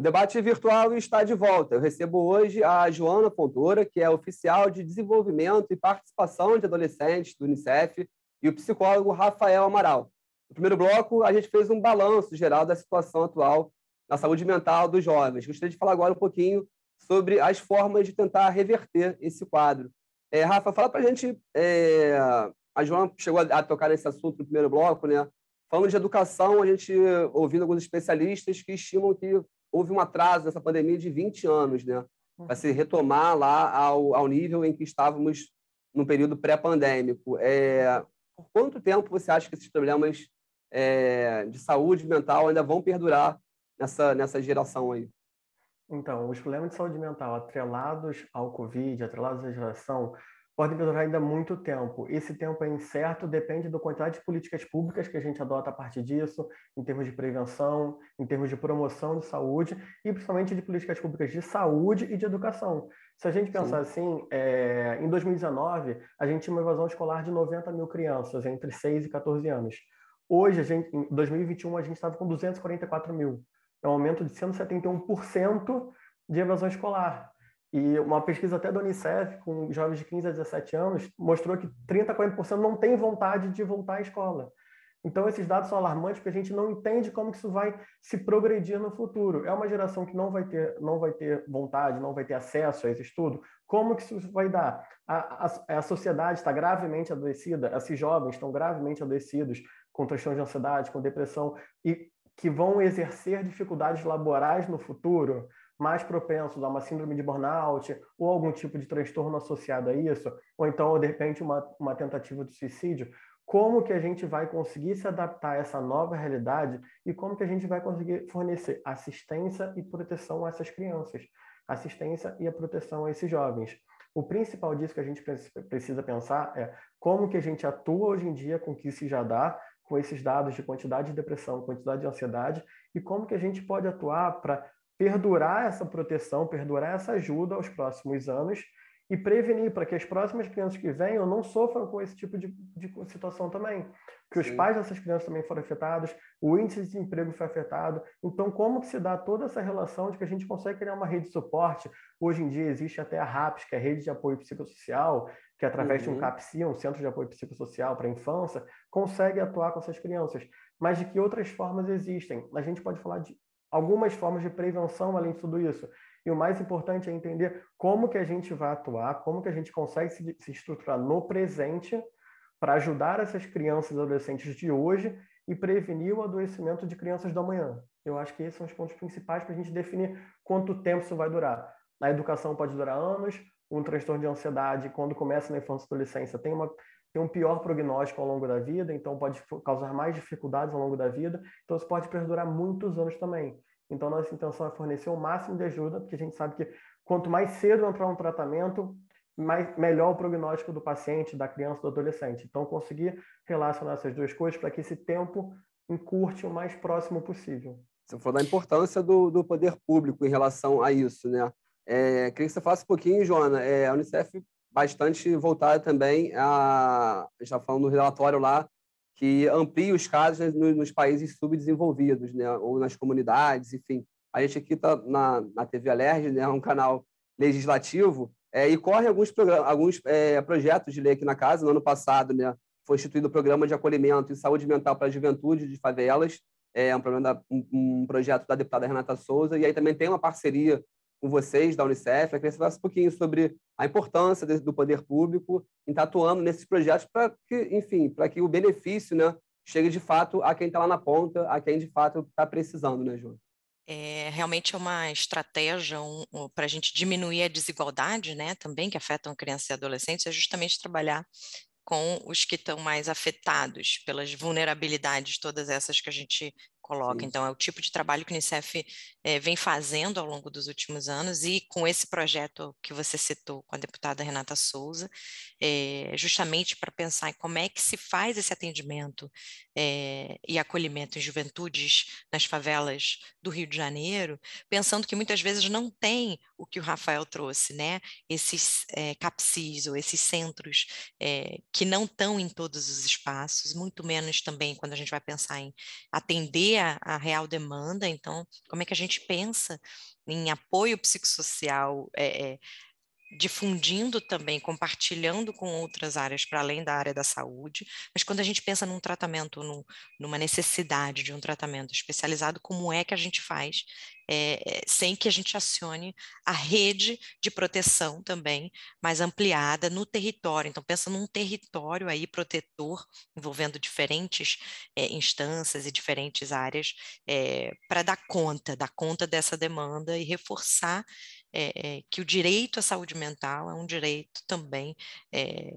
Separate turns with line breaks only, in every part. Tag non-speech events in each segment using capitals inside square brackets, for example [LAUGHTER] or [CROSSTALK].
O debate virtual está de volta. Eu recebo hoje a Joana Fontoura, que é oficial de desenvolvimento e participação de adolescentes do Unicef, e o psicólogo Rafael Amaral. No primeiro bloco, a gente fez um balanço geral da situação atual na saúde mental dos jovens. Gostaria de falar agora um pouquinho sobre as formas de tentar reverter esse quadro. É, Rafa, fala para a gente. É, a Joana chegou a, tocar nesse assunto no primeiro bloco, né? Falando de educação, a gente ouvindo alguns especialistas que estimam que houve um atraso nessa pandemia de 20 anos, né? Para se retomar lá ao, ao nível em que estávamos no período pré-pandêmico. É, por quanto tempo você acha que esses problemas é, de saúde mental ainda vão perdurar nessa, nessa
geração aí? Então, os problemas de saúde mental atrelados ao Covid, atrelados à geração, podem durar ainda muito tempo. Esse tempo é incerto, depende da quantidade de políticas públicas que a gente adota a partir disso, em termos de prevenção, em termos de promoção de saúde e principalmente de políticas públicas de saúde e de educação. Se a gente pensar Sim. assim, é, em 2019, a gente tinha uma evasão escolar de 90 mil crianças entre 6 e 14 anos. Hoje, a gente, em 2021, a gente estava com 244 mil. É um aumento de 171% de evasão escolar. E uma pesquisa até da Unicef, com jovens de 15 a 17 anos, mostrou que 30% a 40% não tem vontade de voltar à escola. Então, esses dados são alarmantes porque a gente não entende como que isso vai se progredir no futuro. É uma geração que não vai ter, não vai ter vontade, não vai ter acesso a esse estudo. Como que isso vai dar? A, a, a sociedade está gravemente adoecida, esses jovens estão gravemente adoecidos com transtornos de ansiedade, com depressão, e que vão exercer dificuldades laborais no futuro mais propensos a uma síndrome de burnout ou algum tipo de transtorno associado a isso, ou então, de repente, uma, uma tentativa de suicídio, como que a gente vai conseguir se adaptar a essa nova realidade e como que a gente vai conseguir fornecer assistência e proteção a essas crianças, assistência e a proteção a esses jovens. O principal disso que a gente precisa pensar é como que a gente atua hoje em dia com o que se já dá, com esses dados de quantidade de depressão, quantidade de ansiedade, e como que a gente pode atuar para perdurar essa proteção, perdurar essa ajuda aos próximos anos e prevenir para que as próximas crianças que venham não sofram com esse tipo de, de situação também. Que os pais dessas crianças também foram afetados, o índice de emprego foi afetado. Então, como que se dá toda essa relação de que a gente consegue criar uma rede de suporte? Hoje em dia existe até a RAPS, que é a Rede de Apoio Psicossocial, que através uhum. de um uhum. CAPSI, um Centro de Apoio Psicossocial para a Infância, consegue atuar com essas crianças. Mas de que outras formas existem? A gente pode falar de algumas formas de prevenção além de tudo isso. E o mais importante é entender como que a gente vai atuar, como que a gente consegue se, se estruturar no presente para ajudar essas crianças e adolescentes de hoje e prevenir o adoecimento de crianças do amanhã. Eu acho que esses são os pontos principais para a gente definir quanto tempo isso vai durar. A educação pode durar anos, um transtorno de ansiedade, quando começa na infância e adolescência, tem uma tem um pior prognóstico ao longo da vida, então pode causar mais dificuldades ao longo da vida, então isso pode perdurar muitos anos também. Então, nossa intenção é fornecer o máximo de ajuda, porque a gente sabe que quanto mais cedo entrar um tratamento, mais, melhor o prognóstico do paciente, da criança, do adolescente. Então, conseguir relacionar essas duas coisas para que esse tempo encurte o mais próximo possível.
Você falou da importância do, do poder público em relação a isso, né? É, queria que você faça um pouquinho, Joana. É, a Unicef bastante voltada também a. Já tá falando no relatório lá, que amplia os casos né, nos países subdesenvolvidos, né, ou nas comunidades, enfim. A gente aqui está na, na TV Alerj, né, um canal legislativo, é, e corre alguns, alguns é, projetos de lei aqui na casa. No ano passado, né, foi instituído o Programa de Acolhimento e Saúde Mental para a Juventude de Favelas, é um, da, um, um, projeto da deputada Renata Souza, e aí também tem uma parceria com vocês da Unicef. Eu queria que você falasse um pouquinho sobre a importância do poder público em estar tá atuando nesses projetos para que, enfim, para que o benefício né, chegue de fato a quem está lá na ponta, a quem de fato está precisando, né, João?
É, realmente é uma estratégia um, um, para a gente diminuir a desigualdade, né, também que afetam crianças e adolescentes, é justamente trabalhar com os que estão mais afetados pelas vulnerabilidades, todas essas que a gente coloca. Sim. Então, é o tipo de trabalho que o Unicef é, vem fazendo ao longo dos últimos anos e com esse projeto que você citou com a deputada Renata Souza, é, justamente para pensar em como é que se faz esse atendimento é, e acolhimento em juventudes nas favelas do Rio de Janeiro, pensando que muitas vezes não tem o que o Rafael trouxe, né? Esses é, CAPSIS ou esses centros é, que não estão em todos os espaços, muito menos também quando a gente vai pensar em atender a, a real demanda. Então, como é que a gente pensa em apoio psicossocial? É, difundindo também, compartilhando com outras áreas para além da área da saúde, mas quando a gente pensa num tratamento, num, numa necessidade de um tratamento especializado, como é que a gente faz é, sem que a gente acione a rede de proteção também mais ampliada no território? Então, pensa num território aí protetor, envolvendo diferentes é, instâncias e diferentes áreas, é, para dar conta, dar conta dessa demanda e reforçar é, é, que o direito à saúde mental é um direito também é,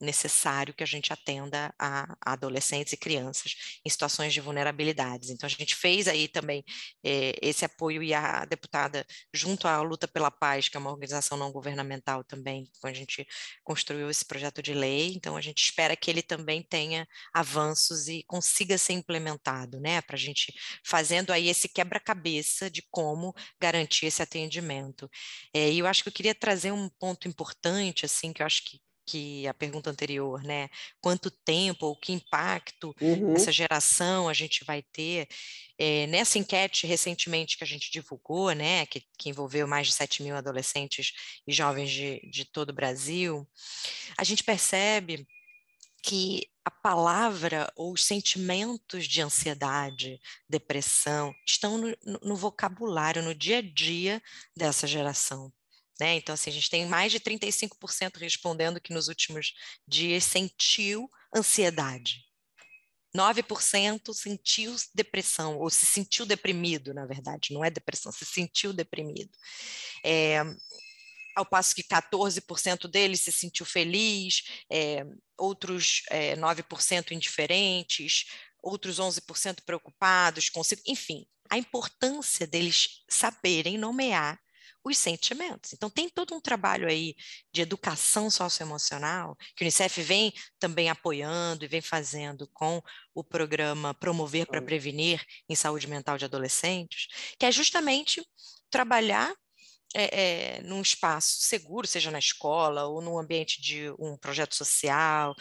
necessário que a gente atenda a, adolescentes e crianças em situações de vulnerabilidades. Então, a gente fez aí também eh, esse apoio e a deputada, junto à Luta pela Paz, que é uma organização não governamental também, a gente construiu esse projeto de lei, então a gente espera que ele também tenha avanços e consiga ser implementado, né, para a gente fazendo aí esse quebra-cabeça de como garantir esse atendimento. Eh, e eu acho que eu queria trazer um ponto importante, assim, que eu acho que que a pergunta anterior, né? Quanto tempo ou que impacto uhum. essa geração a gente vai ter? É, nessa enquete recentemente que a gente divulgou, né, que, que envolveu mais de 7 mil adolescentes e jovens de, de todo o Brasil, a gente percebe que a palavra ou os sentimentos de ansiedade, depressão, estão no, no, vocabulário, no dia a dia dessa geração. Né? Então, assim, a gente tem mais de 35% respondendo que nos últimos dias sentiu ansiedade. 9% sentiu depressão, ou se sentiu deprimido, na verdade, não é depressão, se sentiu deprimido. É, ao passo que 14% deles se sentiu feliz, é, outros é, 9% indiferentes, outros 11% preocupados consigo, enfim, a importância deles saberem nomear os sentimentos. Então, tem todo um trabalho aí de educação socioemocional, que o Unicef vem também apoiando e vem fazendo com o programa Promover para Prevenir em Saúde Mental de Adolescentes, que é justamente trabalhar é, é, num espaço seguro, seja na escola ou no ambiente de um projeto social,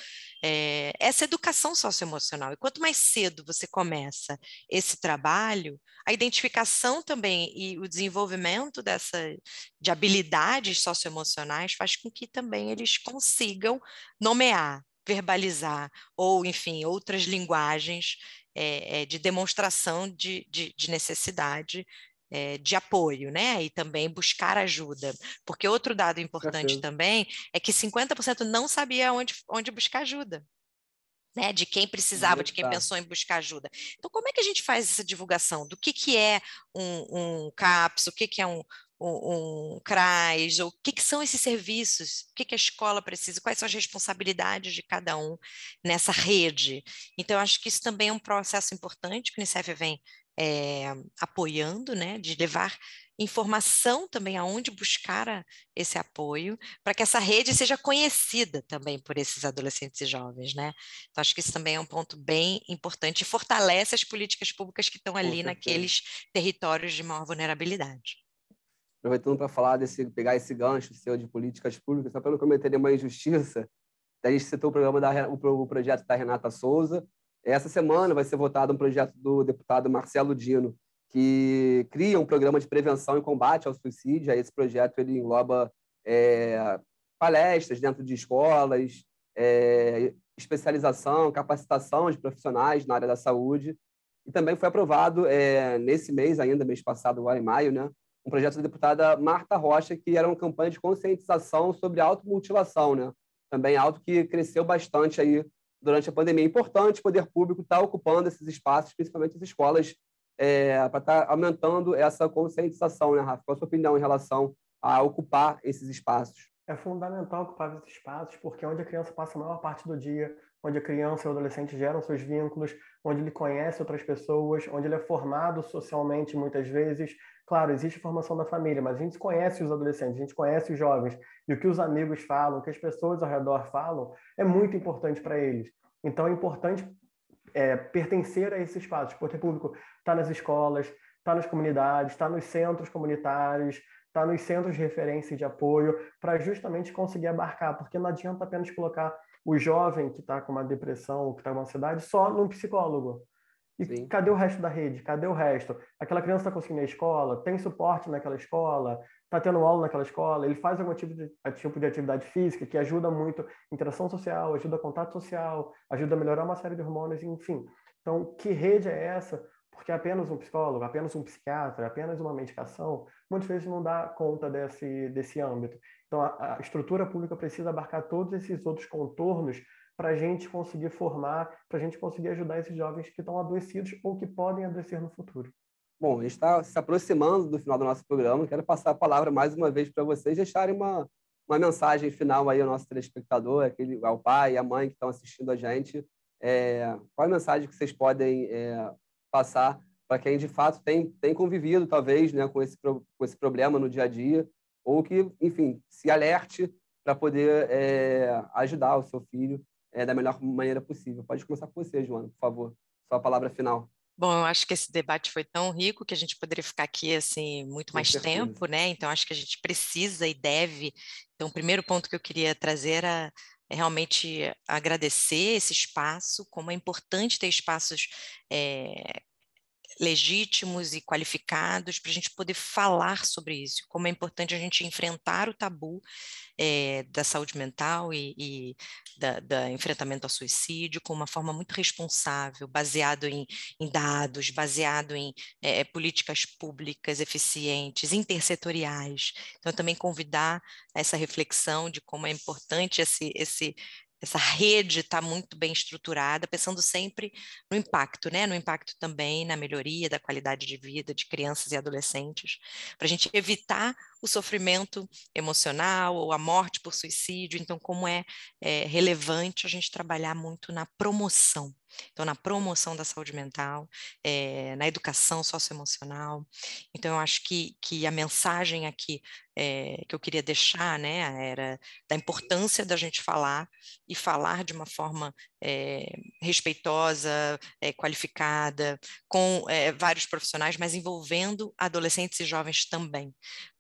é, essa educação socioemocional. E quanto mais cedo você começa esse trabalho, a identificação também e o desenvolvimento dessa, de habilidades socioemocionais faz com que também eles consigam nomear, verbalizar, ou, enfim, outras linguagens é, é, de demonstração de, de, de necessidade é, de apoio, né? E também buscar ajuda. Porque outro dado importante Perfeito. também é que 50% não sabia onde, onde buscar ajuda. Né, de quem precisava, de quem pensou em buscar ajuda. Então, como é que a gente faz essa divulgação? Do que, que é um, um CAPS, o que, que é um, um, um CRAS, o que, que são esses serviços, o que, que a escola precisa, quais são as responsabilidades de cada um nessa rede. Então, acho que isso também é um processo importante que o Unicef vem é, apoiando, né, de levar informação também aonde buscar a, esse apoio, para que essa rede seja conhecida também por esses adolescentes e jovens, né? Então, acho que isso também é um ponto bem importante e fortalece as políticas públicas que estão ali naqueles territórios de maior vulnerabilidade.
Aproveitando para falar desse, pegar esse gancho seu de políticas públicas, só para não cometer nenhuma injustiça, a gente citou o programa da, o projeto da Renata Souza, essa semana vai ser votado um projeto do deputado Marcelo Dino, que cria um programa de prevenção e combate ao suicídio. Aí esse projeto ele engloba é, palestras dentro de escolas, é, especialização, capacitação de profissionais na área da saúde. E também foi aprovado é, nesse mês, ainda mês passado, agora em maio, né, um projeto da deputada Marta Rocha, que era uma campanha de conscientização sobre automutilação. Né? Também algo que cresceu bastante aí durante a pandemia. É importante o poder público estar tá ocupando esses espaços, principalmente as escolas, é, para estar tá aumentando essa conscientização, né, Rafa? Qual a sua opinião em relação a ocupar esses espaços?
É fundamental ocupar esses espaços, porque é onde a criança passa a maior parte do dia, onde a criança e o adolescente geram seus vínculos, onde ele conhece outras pessoas, onde ele é formado socialmente muitas vezes, Claro, existe a formação da família, mas a gente conhece os adolescentes, a gente conhece os jovens, e o que os amigos falam, o que as pessoas ao redor falam, é muito importante para eles. Então, é importante é, pertencer a esse espaço. O poder público está nas escolas, está nas comunidades, está nos centros comunitários, está nos centros de referência e de apoio, para justamente conseguir abarcar, porque não adianta apenas colocar o jovem que está com uma depressão, que está com uma ansiedade, só num psicólogo e Sim. cadê o resto da rede? Cadê o resto? Aquela criança está conseguindo a escola? Tem suporte naquela escola? Está tendo aula naquela escola? Ele faz algum tipo de, tipo de atividade física que ajuda muito interação social, ajuda contato social, ajuda a melhorar uma série de hormônios, enfim. Então, que rede é essa? Porque apenas um psicólogo, apenas um psiquiatra, apenas uma medicação, muitas vezes não dá conta desse, desse âmbito. Então, a, a estrutura pública precisa abarcar todos esses outros contornos para a gente conseguir formar, para a gente conseguir ajudar esses jovens que estão adoecidos ou que podem adoecer no futuro.
Bom, a gente está se aproximando do final do nosso programa. Quero passar a palavra mais uma vez para vocês deixarem uma, uma mensagem final aí ao nosso telespectador, aquele, ao pai e à mãe que estão assistindo a gente. É, qual é a mensagem que vocês podem é, passar para quem de fato tem, tem convivido, talvez, né, com, esse, com esse problema no dia a dia, ou que, enfim, se alerte para poder é, ajudar o seu filho é, da melhor maneira possível. Pode começar com você, Joana, por favor. Sua palavra final.
Bom, eu acho que esse debate foi tão rico que a gente poderia ficar aqui assim muito mais tempo, né? Então acho que a gente precisa e deve. Então, o primeiro ponto que eu queria trazer era é realmente agradecer esse espaço, como é importante ter espaços é, legítimos e qualificados para a gente poder falar sobre isso, como é importante a gente enfrentar o tabu é, da saúde mental e, e da, da, enfrentamento ao suicídio com uma forma muito responsável, baseado em, em dados, baseado em é, políticas públicas eficientes, intersetoriais. Então, também convidar essa reflexão de como é importante esse, esse essa rede está muito bem estruturada, pensando sempre no impacto, né? No impacto também na melhoria da qualidade de vida de crianças e adolescentes, para a gente evitar o sofrimento emocional ou a morte por suicídio. Então, como é, é relevante a gente trabalhar muito na promoção. Então, na promoção da saúde mental, é, na educação socioemocional. Então, eu acho que, que a mensagem aqui é, que eu queria deixar né, era da importância da gente falar e falar de uma forma é, respeitosa, é, qualificada, com é, vários profissionais, mas envolvendo adolescentes e jovens também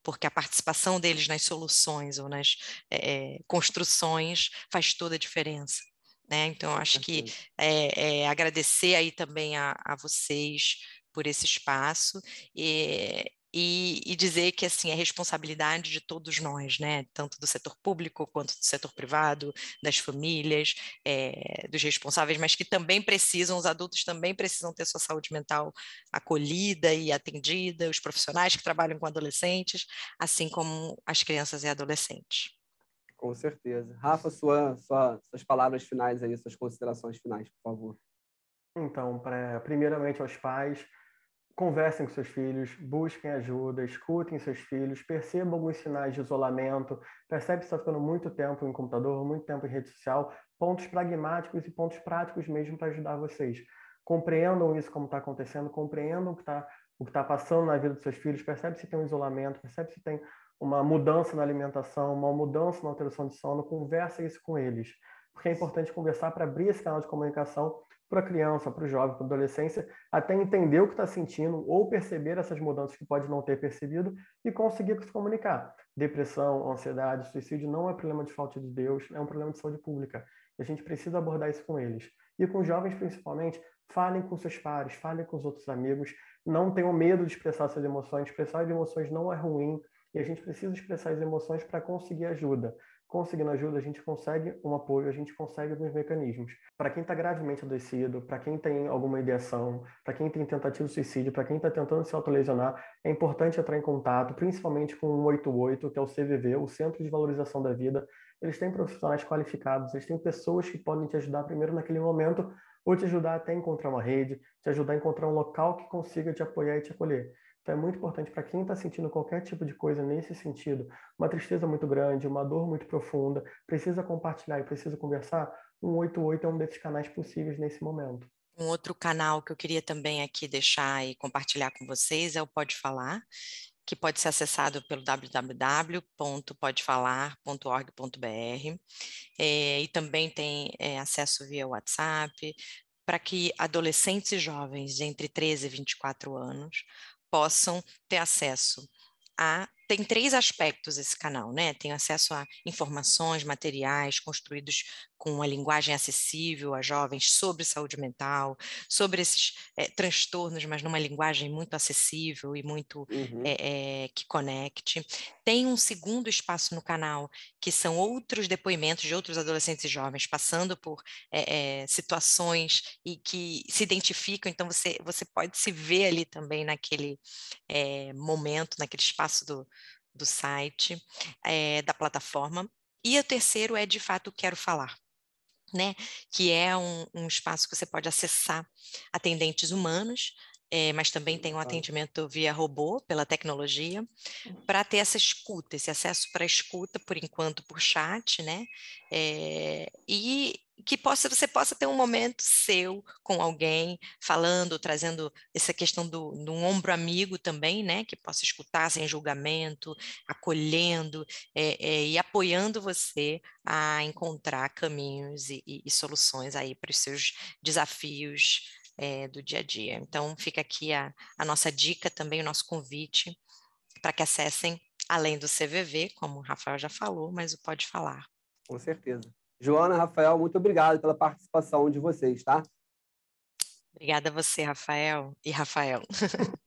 porque a participação deles nas soluções ou nas é, construções faz toda a diferença. Né? Então, acho que é, é, agradecer aí também a, a vocês por esse espaço e, e, e, dizer que assim é responsabilidade de todos nós, né? Tanto do setor público quanto do setor privado, das famílias, é, dos responsáveis, mas que também precisam, os adultos também precisam ter sua saúde mental acolhida e atendida, os profissionais que trabalham com adolescentes, assim como as crianças e adolescentes.
Com certeza. Rafa, sua, sua, suas palavras finais aí, suas considerações finais, por favor.
Então, pra, primeiramente aos pais, conversem com seus filhos, busquem ajuda, escutem seus filhos, percebam alguns sinais de isolamento, percebe se está ficando muito tempo em computador, muito tempo em rede social, pontos pragmáticos e pontos práticos mesmo para ajudar vocês. Compreendam isso como está acontecendo, compreendam o que está o que está passando na vida dos seus filhos, percebe se tem um isolamento, percebe se tem uma mudança na alimentação, uma mudança na alteração de sono, conversa isso com eles, porque é importante conversar para abrir esse canal de comunicação para a criança, para o jovem, para a adolescência, até entender o que está sentindo ou perceber essas mudanças que pode não ter percebido e conseguir se comunicar. Depressão, ansiedade, suicídio não é problema de falta de Deus, é um problema de saúde pública. E a gente precisa abordar isso com eles. E com os jovens, principalmente, falem com seus pares, falem com os outros amigos, não tenham medo de expressar suas emoções, expressar as emoções não é ruim, e a gente precisa expressar as emoções para conseguir ajuda conseguindo ajuda, a gente consegue um apoio, a gente consegue alguns mecanismos. Para quem está gravemente adoecido, para quem tem alguma ideação, para quem tem tentativa de suicídio, para quem está tentando se autolesionar, é importante entrar em contato, principalmente com o 188, que é o CVV, o Centro de Valorização da Vida. Eles têm profissionais qualificados, eles têm pessoas que podem te ajudar primeiro naquele momento, ou te ajudar até encontrar uma rede, te ajudar a encontrar um local que consiga te apoiar e te acolher. Então é muito importante para quem está sentindo qualquer tipo de coisa nesse sentido, uma tristeza muito grande, uma dor muito profunda, precisa compartilhar e precisa conversar, 88 é um desses canais possíveis nesse momento.
Um outro canal que eu queria também aqui deixar e compartilhar com vocês é o Pode Falar, que pode ser acessado pelo www.podefalar.org.br é, e também tem é, acesso via WhatsApp para que adolescentes e jovens entre 13 e 24 anos possam ter acesso a tem três aspectos esse canal, né? Tem acesso a informações, materiais construídos com uma linguagem acessível a jovens sobre saúde mental, sobre esses é, transtornos, mas numa linguagem muito acessível e muito uhum. é, é, que conecte. Tem um segundo espaço no canal, que são outros depoimentos de outros adolescentes e jovens passando por situações e que se identificam, então você, você pode se ver ali também naquele momento, naquele espaço do, do site, é, da plataforma. E o terceiro é, de fato, Quero Falar. Né? que é um, um espaço que você pode acessar atendentes humanos, é, mas também tem um atendimento via robô, pela tecnologia, para ter essa escuta, esse acesso para escuta, por enquanto, por chat, né? É, e que possa, você possa ter um momento seu com alguém, falando, trazendo essa questão do, do ombro amigo também, né? Que possa escutar sem julgamento, acolhendo é, é, e apoiando você a encontrar caminhos e, e, e soluções aí para os seus desafios é, do dia a dia. Então, fica aqui a, a nossa dica também, o nosso convite para que acessem, além do CVV, como o Rafael já falou, mas o Pode Falar. Com certeza.
Joana, Rafael, muito obrigado pela participação de vocês, tá?
Obrigada a você, Rafael e Rafael.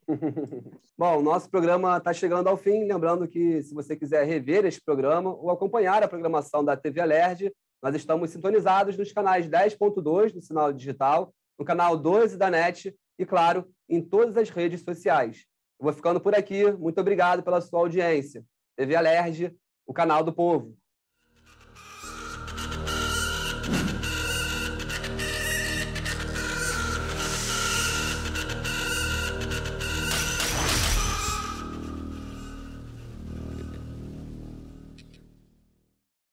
[LAUGHS] Bom, nosso programa está chegando ao fim. Lembrando que, se você quiser rever este programa ou acompanhar a programação da TV Alerj, nós estamos sintonizados nos canais 10.2 do Sinal Digital, no canal 12 da NET e, claro, em todas as redes sociais. Eu vou ficando por aqui. Muito obrigado pela sua audiência. TV Alerj, o canal do povo.